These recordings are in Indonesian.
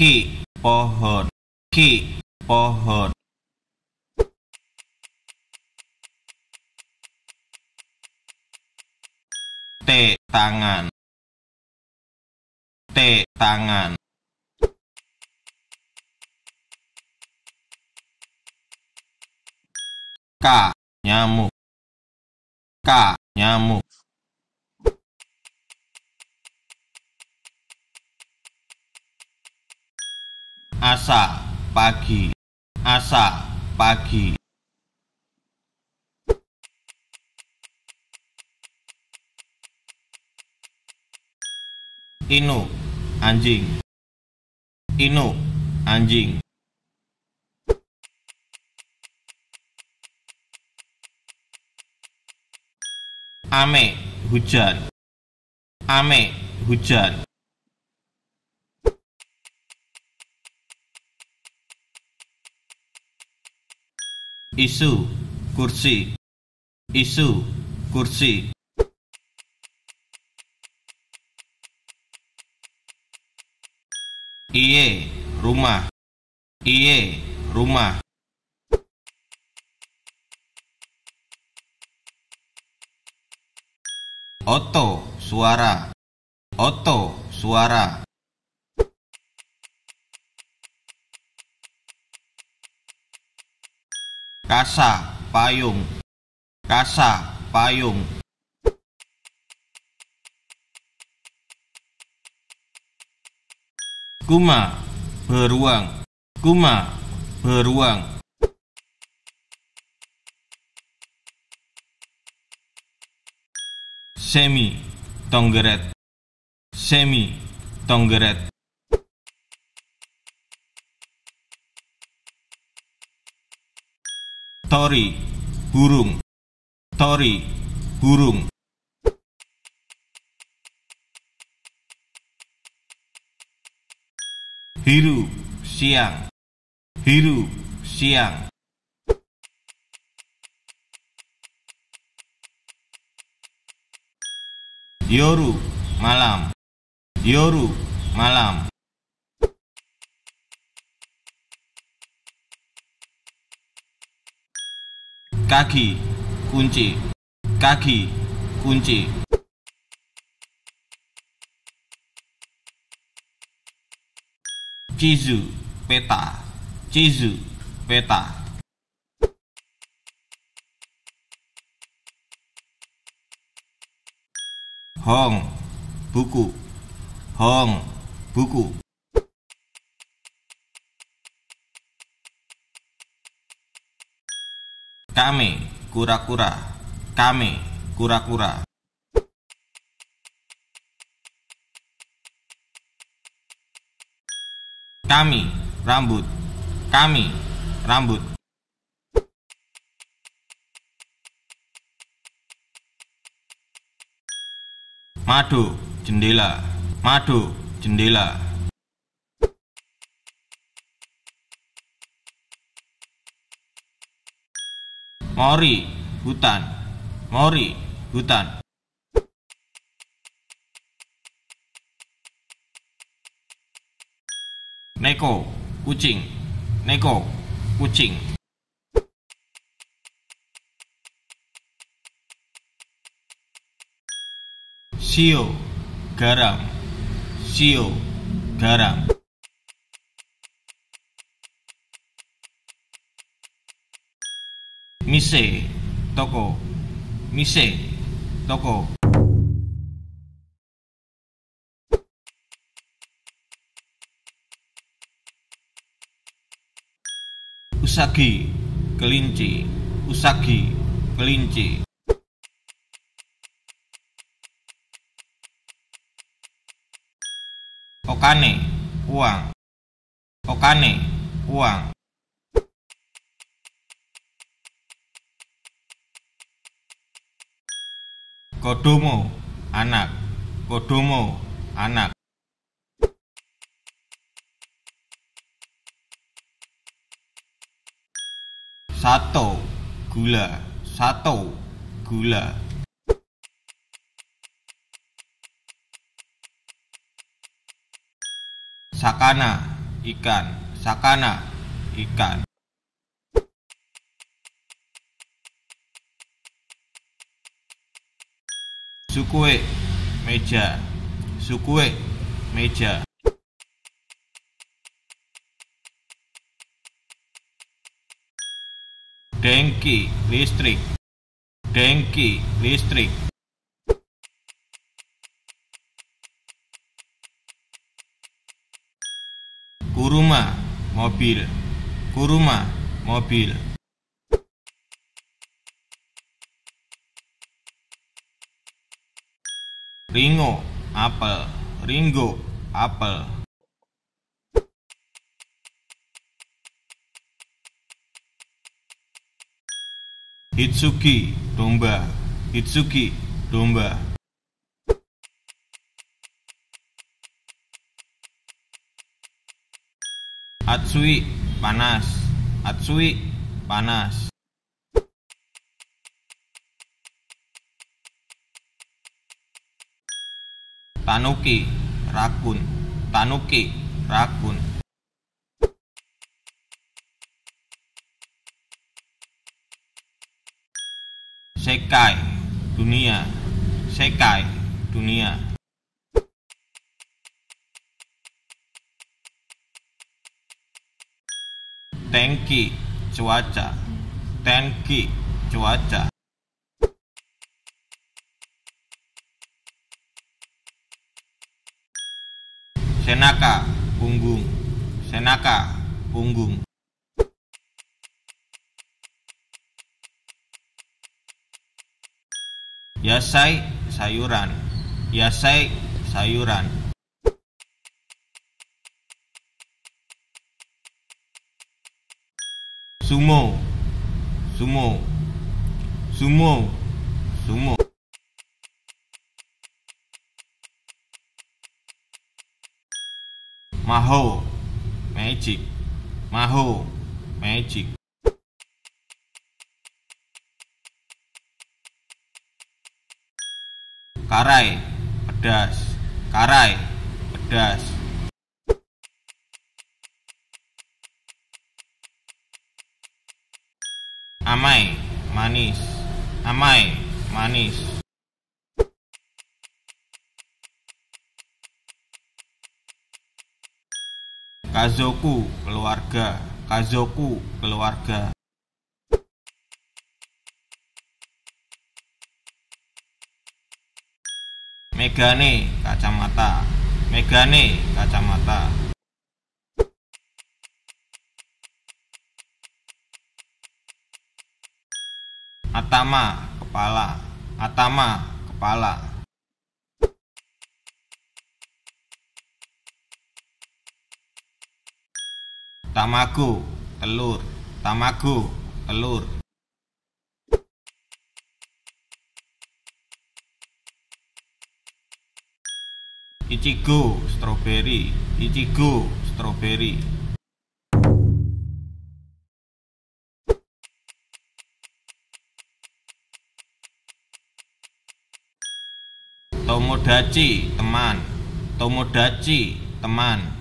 ki pohon ki pohon T tangan T tangan K nyamuk K nyamuk asa pagi asa pagi inu anjing inu anjing ame hujan ame hujan isu kursi isu kursi iye rumah iye rumah oto suara oto suara kasa payung kasa payung kuma beruang kuma beruang semi tonggeret semi tonggeret tori burung tori burung Hiru siang Hiru siang yoru malam yoru malam kaki kunci kaki kunci Cizu peta Cizu peta Hong buku Hong buku kami kura-kura. kami kura-kura. Kami, rambut. Kami, rambut. Madu, jendela. Madu, jendela. Mori, hutan. Mori, hutan. Neko, kucing. Neko, kucing. Sio, garam. Sio, garam. mise toko mise toko usagi kelinci usagi kelinci okane uang okane uang Kodomo anak Kodomo anak Sato gula Sato gula Sakana ikan Sakana ikan sukue meja sukue meja Dengki listrik Dengki listrik Kuruma mobil Kuruma mobil Ringo, apel. Ringo, apel. Hitsuki, domba. Hitsuki, domba. Atsui, panas. Atsui, panas. Tanuki, rakun. Tanuki, rakun. Sekai, dunia. Sekai, dunia. Tanki, cuaca. Tanki, cuaca. senaka punggung senaka punggung yasai sayuran yasai sayuran sumo sumo sumo sumo Maho Magic Maho Magic Karai Pedas Karai Pedas Amai Manis Amai Manis Kazoku keluarga Kazoku keluarga Megane kacamata Megane kacamata Atama kepala Atama kepala tamago telur tamago telur ichigo strawberry ichigo strawberry Tomodachi teman Tomodachi teman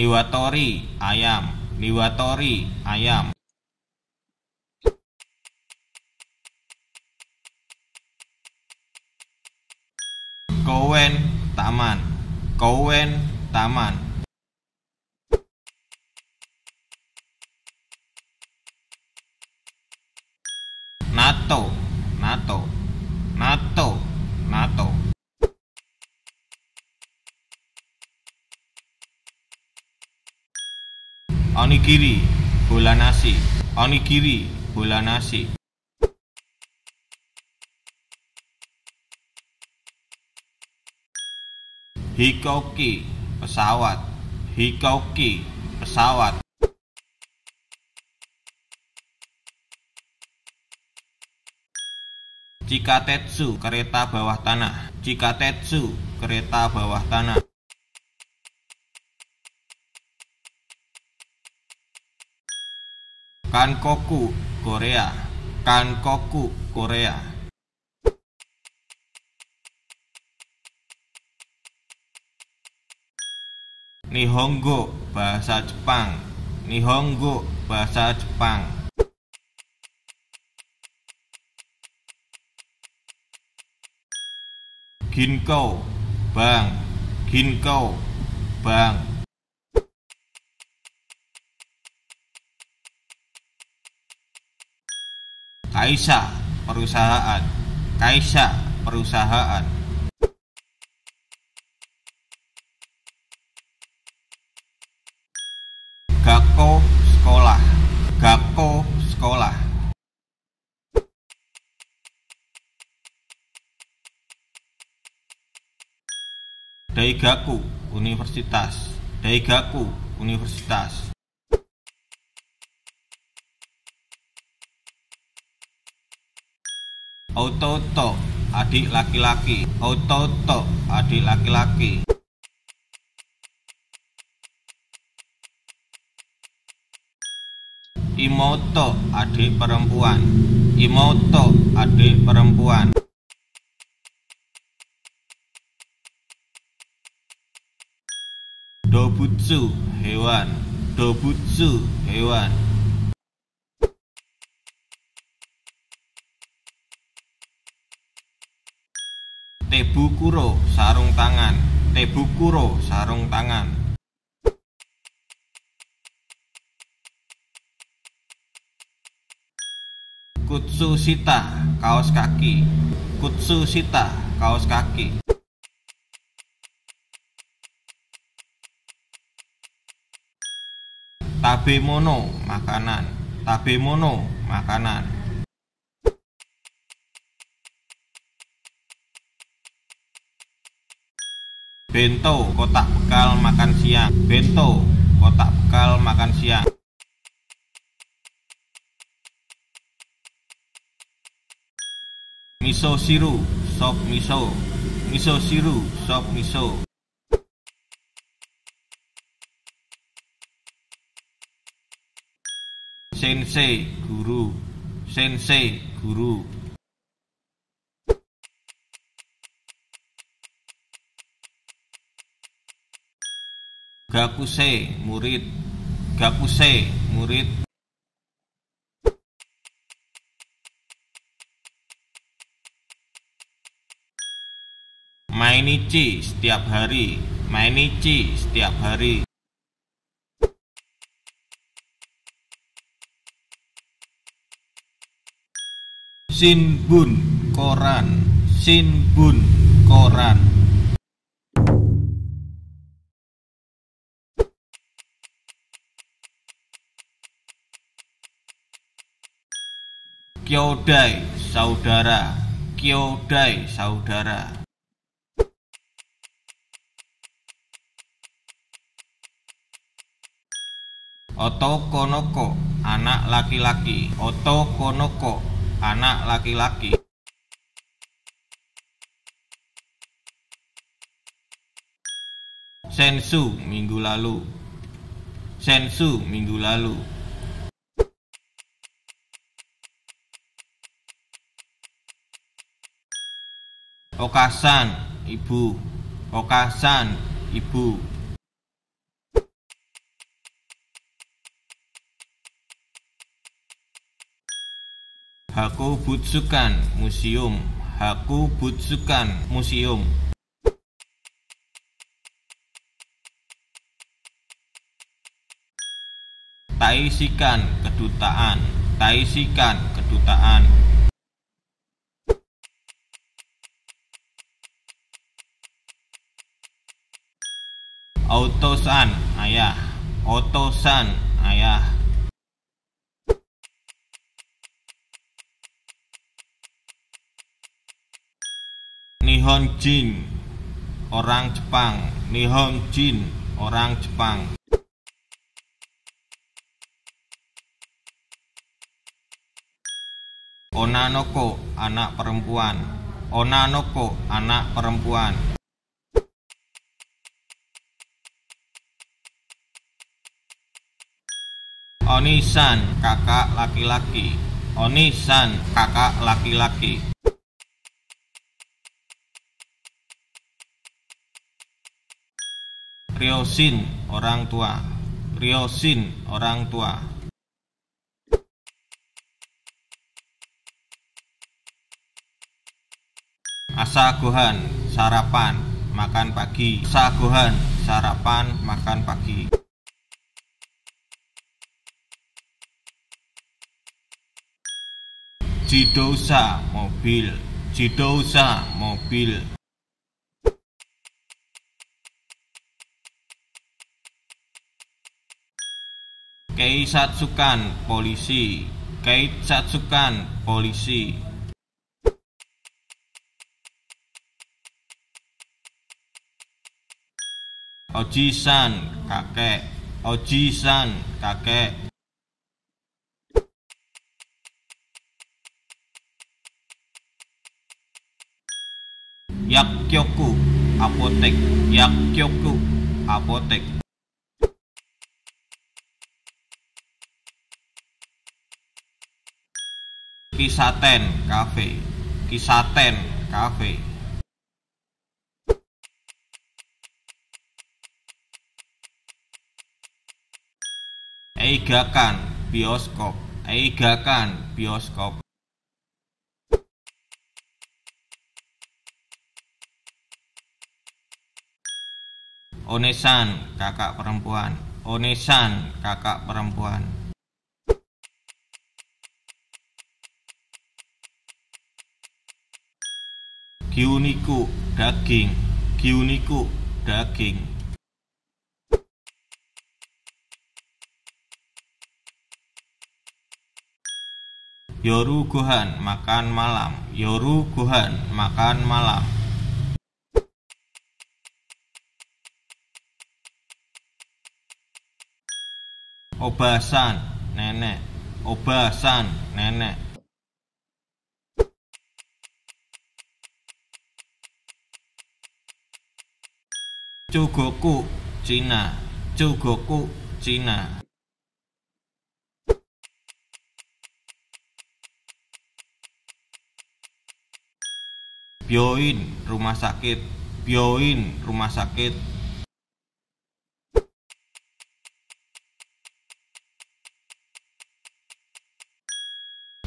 Niwatori ayam, niwatori ayam. Kowen taman, kowen taman. onigiri bola nasi onigiri bola nasi hikoki pesawat hikoki pesawat Cikatetsu kereta bawah tanah Cikatetsu kereta bawah tanah Kankoku Korea Kankoku Korea Nihongo bahasa Jepang Nihongo bahasa Jepang Ginkgo Bang Ginkgo Bang Kaisa perusahaan Kaisa perusahaan Gakko sekolah Gakko sekolah Daigaku Universitas Daigaku Universitas Ototo, adik laki-laki. Ototo, adik laki-laki. Imoto, adik perempuan. Imoto, adik perempuan. Dobutsu, hewan. Dobutsu, hewan. Tebu sarung tangan Tebu sarung tangan kutsusita kaos kaki kutsusita kaos kaki Tabe mono makanan Tabe mono makanan bento kotak bekal makan siang bento kotak bekal makan siang miso siru sop miso miso siru sop miso sensei guru sensei guru Gakuse murid Gakuse murid Mainichi setiap hari Mainichi setiap hari Sinbun koran Sinbun koran Kyodai saudara Kyodai saudara Oto Konoko anak laki-laki Oto Konoko anak laki-laki Sensu minggu lalu Sensu minggu lalu Okasan, ibu. Okasan, ibu. Haku Butsukan Museum Haku Butsukan Museum Taisikan Kedutaan Taisikan Kedutaan Autosan ayah Otosan ayah Nihon Jin orang Jepang Nihon Jin orang Jepang Onanoko anak perempuan Onanoko anak perempuan Onisan kakak laki-laki Onisan kakak laki-laki Ryosin, orang tua Ryosin, orang tua Asagohan sarapan makan pagi Asagohan sarapan makan pagi Jidosa mobil Jidosa mobil satukan polisi satukan polisi Ojisan kakek Ojisan kakek Yakyoku Apotek Yakyoku Apotek Kisaten Cafe Kisaten Cafe Eigakan Bioskop Eigakan Bioskop Onesan kakak perempuan Onesan kakak perempuan Kyuniku daging Kyuniku daging Yoru Gohan makan malam Yoru Gohan makan malam Obasan, nenek. Obasan, nenek. Cugoku, Cina. Cugoku, Cina. Bioin rumah sakit, Bioin rumah sakit.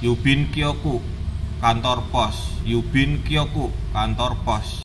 Yubin Kyoku kantor pos Yubin Kyoku kantor pos